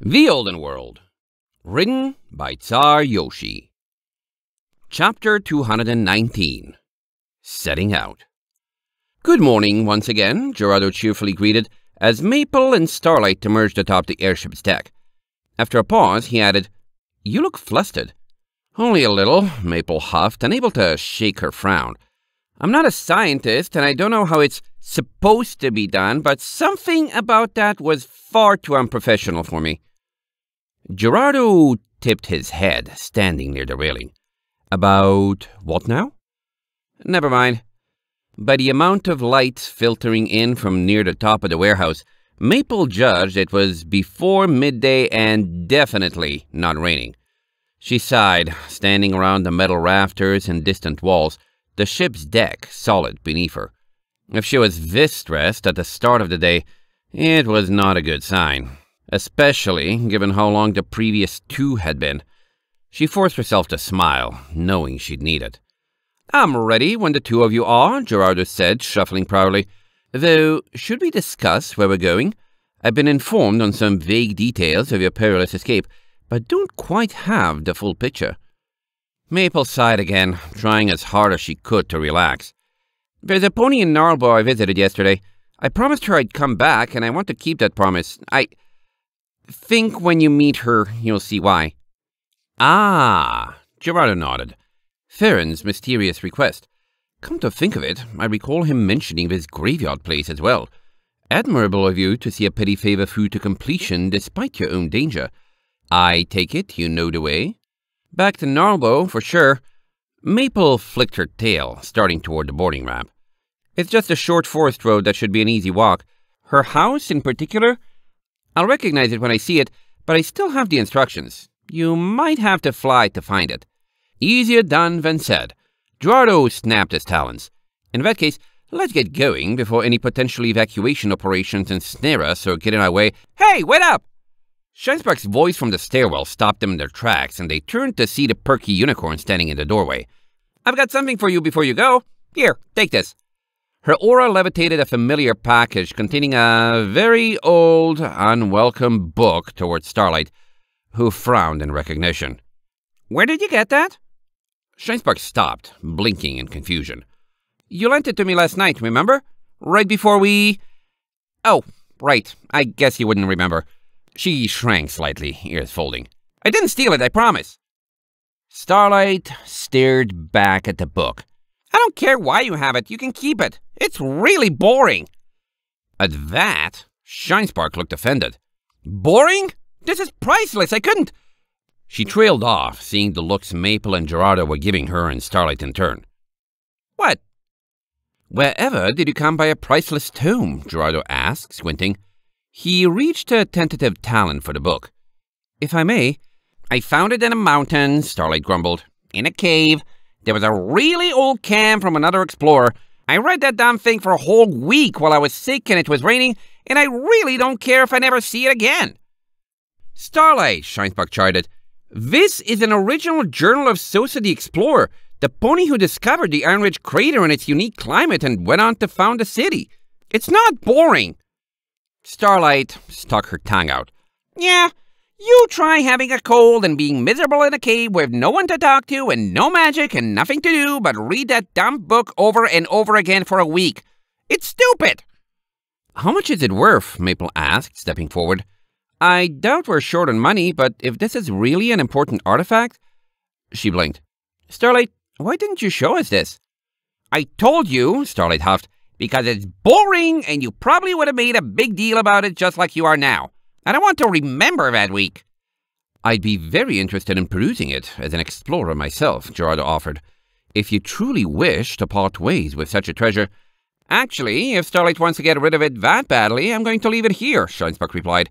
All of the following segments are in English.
The Olden World Written by Tsar Yoshi Chapter 219 Setting Out Good morning once again, Gerardo cheerfully greeted, as Maple and Starlight emerged atop the airship's deck. After a pause, he added, You look flustered. Only a little, Maple huffed, unable to shake her frown. I'm not a scientist, and I don't know how it's supposed to be done, but something about that was far too unprofessional for me. Gerardo tipped his head, standing near the railing. About what now? Never mind. By the amount of light filtering in from near the top of the warehouse, Maple judged it was before midday and definitely not raining. She sighed, standing around the metal rafters and distant walls, the ship's deck solid beneath her. If she was this stressed at the start of the day, it was not a good sign especially given how long the previous two had been. She forced herself to smile, knowing she'd need it. I'm ready when the two of you are, Gerardo said, shuffling proudly. Though, should we discuss where we're going? I've been informed on some vague details of your perilous escape, but don't quite have the full picture. Maple sighed again, trying as hard as she could to relax. There's a pony in Narlbo I visited yesterday. I promised her I'd come back, and I want to keep that promise. I... Think when you meet her, you'll see why. Ah, Gerardo nodded. Farron's mysterious request. Come to think of it, I recall him mentioning this his graveyard place as well. Admirable of you to see a petty favor through to completion despite your own danger. I take it you know the way? Back to Narbo for sure. Maple flicked her tail, starting toward the boarding ramp. It's just a short forest road that should be an easy walk. Her house, in particular, I'll recognize it when I see it, but I still have the instructions. You might have to fly to find it. Easier done than said. Gerardo snapped his talons. In that case, let's get going before any potential evacuation operations ensnare us or get in our way. Hey, wait up! Shinespark's voice from the stairwell stopped them in their tracks, and they turned to see the perky unicorn standing in the doorway. I've got something for you before you go. Here, take this. Her aura levitated a familiar package containing a very old, unwelcome book towards Starlight, who frowned in recognition. Where did you get that? Shinespark stopped, blinking in confusion. You lent it to me last night, remember? Right before we. Oh, right. I guess you wouldn't remember. She shrank slightly, ears folding. I didn't steal it, I promise. Starlight stared back at the book. I don't care why you have it, you can keep it. It's really boring. At that, Shinespark looked offended. Boring? This is priceless, I couldn't. She trailed off, seeing the looks Maple and Gerardo were giving her and Starlight in turn. What? Wherever did you come by a priceless tome? Gerardo asked, squinting. He reached a tentative talon for the book. If I may, I found it in a mountain, Starlight grumbled. In a cave, there was a really old cam from another explorer. I read that damn thing for a whole week while I was sick and it was raining, and I really don't care if I never see it again. Starlight, Scheinsbach chided, this is an original journal of Sosa the Explorer, the pony who discovered the Iron Ridge crater and its unique climate and went on to found the city. It's not boring. Starlight stuck her tongue out. Yeah, you try having a cold and being miserable in a cave with no one to talk to and no magic and nothing to do but read that dumb book over and over again for a week. It's stupid! How much is it worth? Maple asked, stepping forward. I doubt we're short on money, but if this is really an important artifact... She blinked. Starlight, why didn't you show us this? I told you, Starlight huffed, because it's boring and you probably would have made a big deal about it just like you are now and I want to remember that week. I'd be very interested in perusing it as an explorer myself, Gerard offered. If you truly wish to part ways with such a treasure. Actually, if Starlight wants to get rid of it that badly, I'm going to leave it here, Shinespark replied.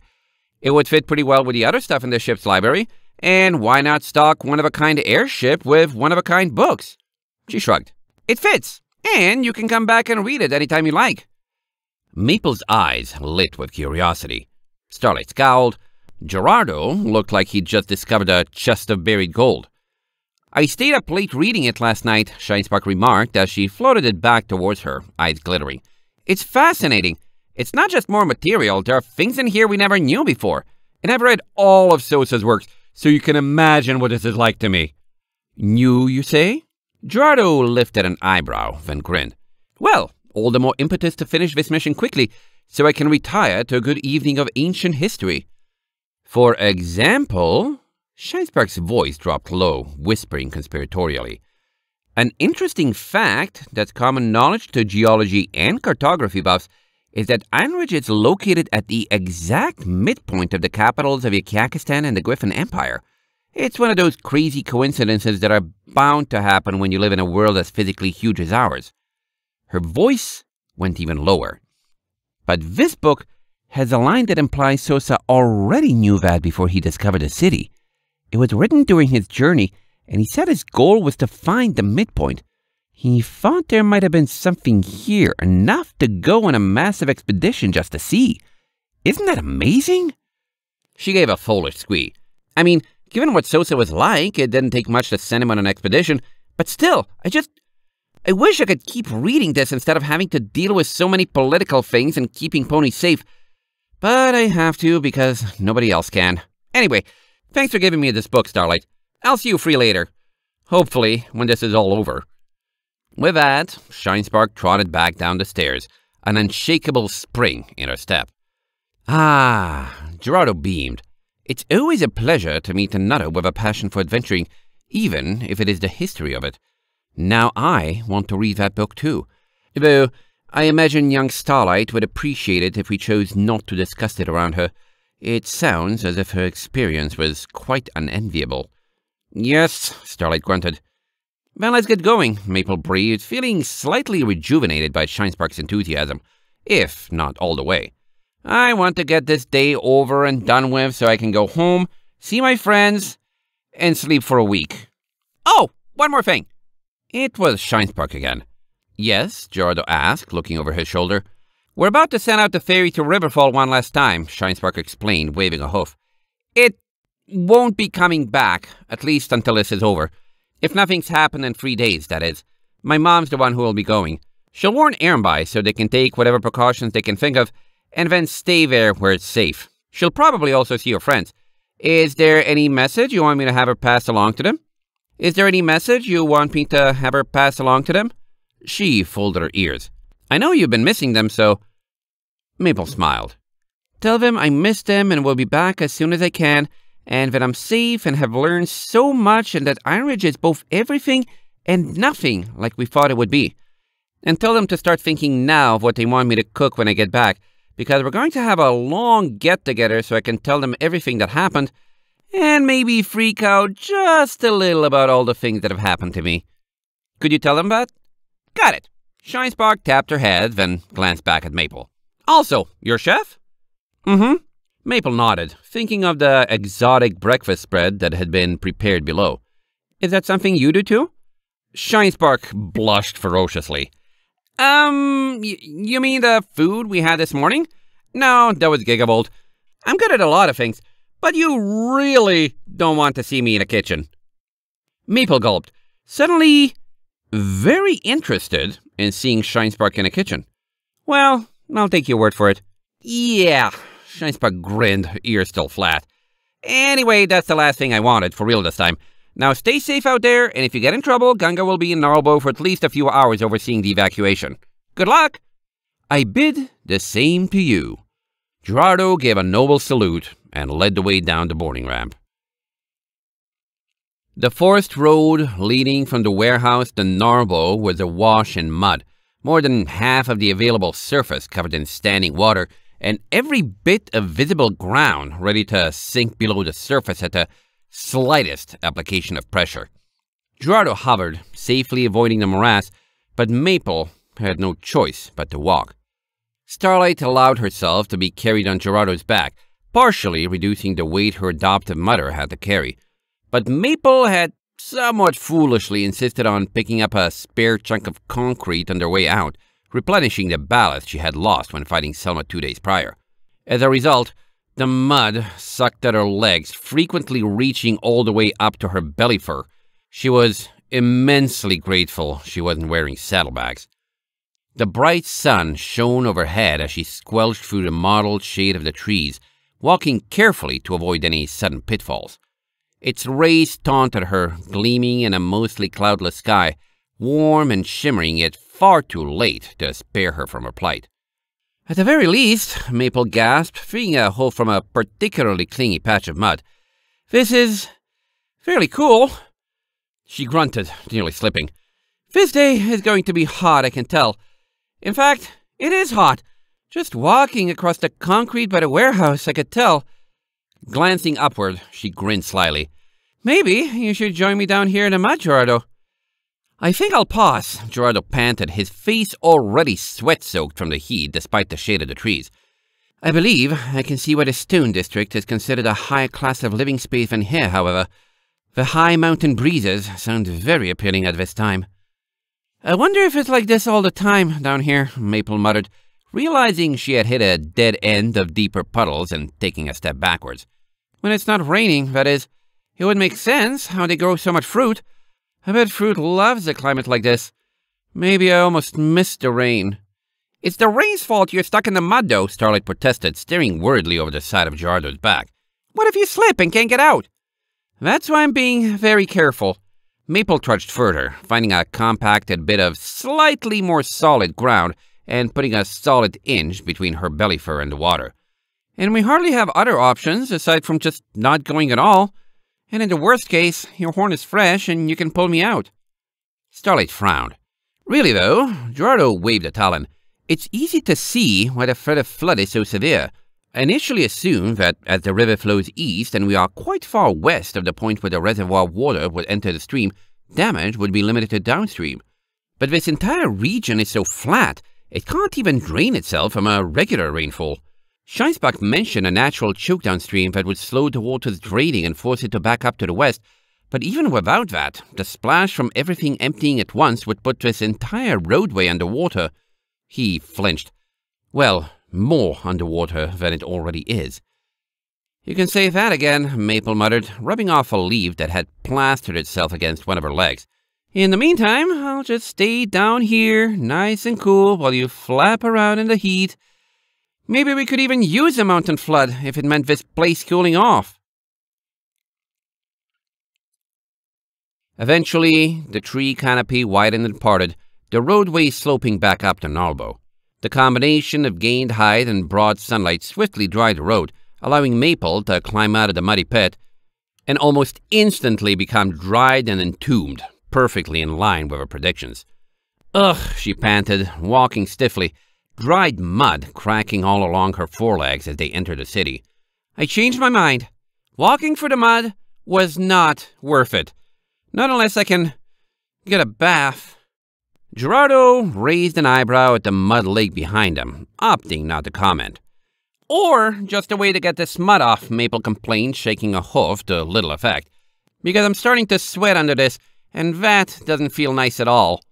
It would fit pretty well with the other stuff in the ship's library, and why not stock one of a kind airship with one of a kind books? She shrugged. It fits, and you can come back and read it anytime you like. Maple's eyes lit with curiosity. Starlight scowled. Gerardo looked like he'd just discovered a chest of buried gold. I stayed up late reading it last night, Shinespark remarked as she floated it back towards her, eyes glittering. It's fascinating. It's not just more material, there are things in here we never knew before. And I've read all of Sosa's works, so you can imagine what this is like to me. New, you say? Gerardo lifted an eyebrow, then grinned. Well, all the more impetus to finish this mission quickly, so I can retire to a good evening of ancient history. For example, Scheisberg's voice dropped low, whispering conspiratorially. An interesting fact that's common knowledge to geology and cartography buffs is that Einrich is located at the exact midpoint of the capitals of Yakakistan and the Griffin Empire. It's one of those crazy coincidences that are bound to happen when you live in a world as physically huge as ours. Her voice went even lower, but this book has a line that implies Sosa already knew that before he discovered the city. It was written during his journey, and he said his goal was to find the midpoint. He thought there might have been something here, enough to go on a massive expedition just to see. Isn't that amazing? She gave a foolish squeak. I mean, given what Sosa was like, it didn't take much to send him on an expedition, but still, I just, I wish I could keep reading this instead of having to deal with so many political things and keeping ponies safe, but I have to because nobody else can. Anyway, thanks for giving me this book, Starlight. I'll see you free later. Hopefully, when this is all over. With that, Shinespark trotted back down the stairs, an unshakable spring in her step. Ah, Gerardo beamed. It's always a pleasure to meet another with a passion for adventuring, even if it is the history of it. Now I want to read that book too, though I imagine young Starlight would appreciate it if we chose not to discuss it around her. It sounds as if her experience was quite unenviable. Yes, Starlight grunted. Well, let's get going, Maple breathed, feeling slightly rejuvenated by Shinespark's enthusiasm, if not all the way. I want to get this day over and done with so I can go home, see my friends, and sleep for a week. Oh, one more thing. It was Shinespark again. Yes, Gerardo asked, looking over his shoulder. We're about to send out the ferry to Riverfall one last time, Shinespark explained, waving a hoof. It won't be coming back, at least until this is over. If nothing's happened in three days, that is. My mom's the one who will be going. She'll warn Arambai so they can take whatever precautions they can think of and then stay there where it's safe. She'll probably also see your friends. Is there any message you want me to have her pass along to them? Is there any message you want me to have her pass along to them? She folded her ears. I know you've been missing them, so. Mabel smiled. Tell them I miss them and will be back as soon as I can, and that I'm safe and have learned so much, and that Iron Ridge is both everything and nothing like we thought it would be. And tell them to start thinking now of what they want me to cook when I get back, because we're going to have a long get together so I can tell them everything that happened and maybe freak out just a little about all the things that have happened to me. Could you tell them that? Got it. Shinespark tapped her head, then glanced back at Maple. Also, your chef? Mm-hmm. Maple nodded, thinking of the exotic breakfast spread that had been prepared below. Is that something you do too? Shinespark blushed ferociously. Um, you mean the food we had this morning? No, that was Gigabolt. I'm good at a lot of things. But you really don't want to see me in a kitchen. Maple gulped, suddenly very interested in seeing Shinespark in a kitchen. Well, I'll take your word for it. Yeah, Shinespark grinned, ears still flat. Anyway, that's the last thing I wanted, for real this time. Now stay safe out there, and if you get in trouble, Gunga will be in Narbo for at least a few hours overseeing the evacuation. Good luck! I bid the same to you. Gerardo gave a noble salute and led the way down the boarding ramp. The forest road leading from the warehouse to Narbo was awash in mud, more than half of the available surface covered in standing water, and every bit of visible ground ready to sink below the surface at the slightest application of pressure. Gerardo hovered, safely avoiding the morass, but Maple had no choice but to walk. Starlight allowed herself to be carried on Gerardo's back, partially reducing the weight her adoptive mother had to carry. But Maple had somewhat foolishly insisted on picking up a spare chunk of concrete on their way out, replenishing the ballast she had lost when fighting Selma two days prior. As a result, the mud sucked at her legs, frequently reaching all the way up to her belly fur. She was immensely grateful she wasn't wearing saddlebags. The bright sun shone overhead as she squelched through the mottled shade of the trees, walking carefully to avoid any sudden pitfalls. Its rays taunted her, gleaming in a mostly cloudless sky, warm and shimmering yet far too late to spare her from her plight. At the very least, Maple gasped, freeing a hole from a particularly clingy patch of mud. This is fairly cool. She grunted, nearly slipping. This day is going to be hot, I can tell. In fact, it is hot. Just walking across the concrete by the warehouse, I could tell. Glancing upward, she grinned slyly. Maybe you should join me down here in the mud, Gerardo. I think I'll pass, Gerardo panted, his face already sweat soaked from the heat despite the shade of the trees. I believe I can see why the Stone District is considered a higher class of living space than here, however. The high mountain breezes sound very appealing at this time. I wonder if it's like this all the time down here, Maple muttered realizing she had hit a dead end of deeper puddles and taking a step backwards. When it's not raining, that is, it would make sense how they grow so much fruit. I bet fruit loves a climate like this. Maybe I almost missed the rain. It's the rain's fault you're stuck in the mud, though, Starlight protested, staring worriedly over the side of Gerardo's back. What if you slip and can't get out? That's why I'm being very careful. Maple trudged further, finding a compacted bit of slightly more solid ground and putting a solid inch between her belly fur and the water. And we hardly have other options aside from just not going at all. And in the worst case, your horn is fresh and you can pull me out. Starlight frowned. Really though, Gerardo waved a talon. It's easy to see why the threat of flood is so severe. I initially assumed that as the river flows east and we are quite far west of the point where the reservoir water would enter the stream, damage would be limited to downstream. But this entire region is so flat it can't even drain itself from a regular rainfall. Scheisbach mentioned a natural choke downstream that would slow the water's draining and force it to back up to the west, but even without that, the splash from everything emptying at once would put this entire roadway underwater. He flinched. Well, more underwater than it already is. You can say that again, Maple muttered, rubbing off a leaf that had plastered itself against one of her legs. In the meantime, I'll just stay down here, nice and cool, while you flap around in the heat. Maybe we could even use a mountain flood if it meant this place cooling off. Eventually, the tree canopy widened and parted, the roadway sloping back up to Narbo. The combination of gained height and broad sunlight swiftly dried the road, allowing Maple to climb out of the muddy pit and almost instantly become dried and entombed perfectly in line with her predictions. Ugh, she panted, walking stiffly, dried mud cracking all along her forelegs as they entered the city. I changed my mind. Walking through the mud was not worth it. Not unless I can get a bath. Gerardo raised an eyebrow at the mud lake behind him, opting not to comment. Or just a way to get this mud off, Maple complained, shaking a hoof to little effect. Because I'm starting to sweat under this and that doesn't feel nice at all.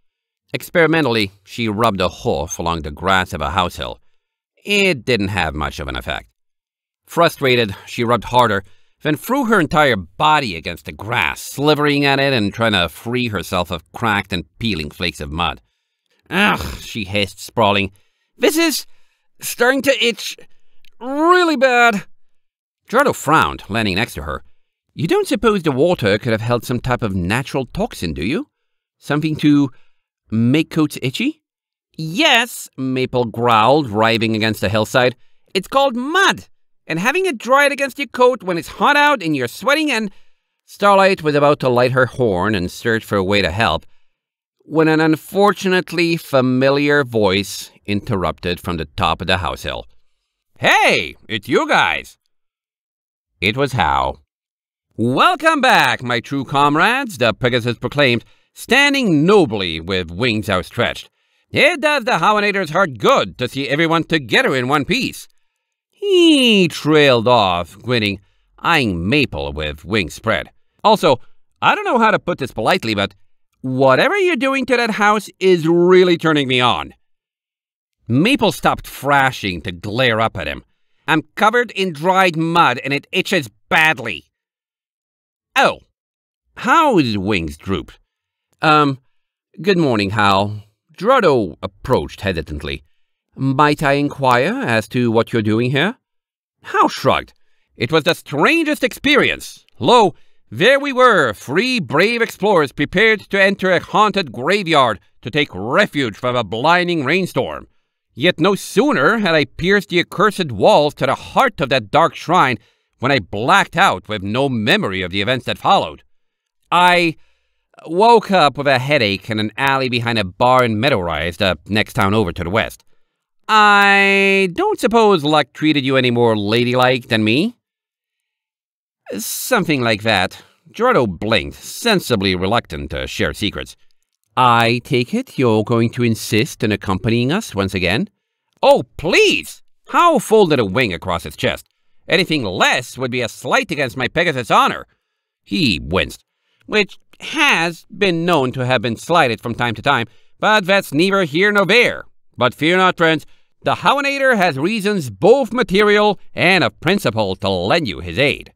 Experimentally, she rubbed a hoof along the grass of a house hill. It didn't have much of an effect. Frustrated, she rubbed harder, then threw her entire body against the grass, slivering at it and trying to free herself of cracked and peeling flakes of mud. Ugh, she hissed, sprawling. This is starting to itch really bad. Gerardo frowned, landing next to her. You don't suppose the water could have held some type of natural toxin, do you? Something to make coats itchy? Yes, Maple growled, writhing against the hillside. It's called mud, and having it dried against your coat when it's hot out and you're sweating and... Starlight was about to light her horn and search for a way to help, when an unfortunately familiar voice interrupted from the top of the house hill. Hey, it's you guys! It was Hal. Welcome back, my true comrades, the Pegasus proclaimed, standing nobly with wings outstretched. It does the Howinator's heart good to see everyone together in one piece. He trailed off, grinning, eyeing Maple with wings spread. Also, I don't know how to put this politely, but whatever you're doing to that house is really turning me on. Maple stopped thrashing to glare up at him. I'm covered in dried mud and it itches badly. Oh, how his wings drooped. Um, good morning, Hal. Gerardo approached hesitantly. Might I inquire as to what you're doing here? Hal shrugged. It was the strangest experience. Lo, there we were, three brave explorers prepared to enter a haunted graveyard to take refuge from a blinding rainstorm. Yet no sooner had I pierced the accursed walls to the heart of that dark shrine when I blacked out with no memory of the events that followed. I woke up with a headache in an alley behind a bar in Meadowrise, the next town over to the west. I don't suppose luck treated you any more ladylike than me? Something like that. Gerardo blinked, sensibly reluctant to share secrets. I take it you're going to insist on in accompanying us once again? Oh, please! How folded a wing across his chest. Anything less would be a slight against my Pegasus' honor. He winced, which has been known to have been slighted from time to time, but that's neither here nor there. But fear not, friends, the Howinator has reasons both material and of principle to lend you his aid.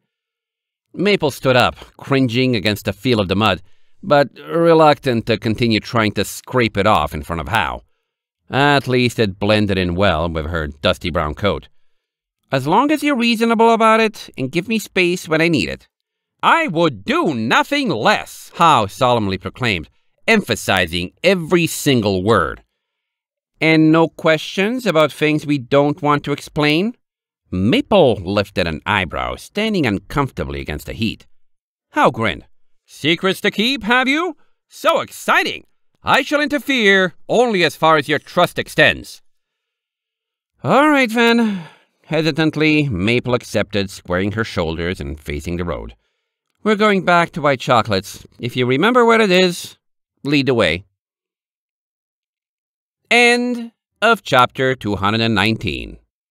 Maple stood up, cringing against the feel of the mud, but reluctant to continue trying to scrape it off in front of How. At least it blended in well with her dusty brown coat. As long as you're reasonable about it and give me space when I need it. I would do nothing less, Howe solemnly proclaimed, emphasizing every single word. And no questions about things we don't want to explain? Maple lifted an eyebrow, standing uncomfortably against the heat. Howe grinned. Secrets to keep, have you? So exciting! I shall interfere only as far as your trust extends. All right, then. Hesitantly, Maple accepted, squaring her shoulders and facing the road. We're going back to White Chocolates. If you remember where it is, lead the way. End of chapter 219.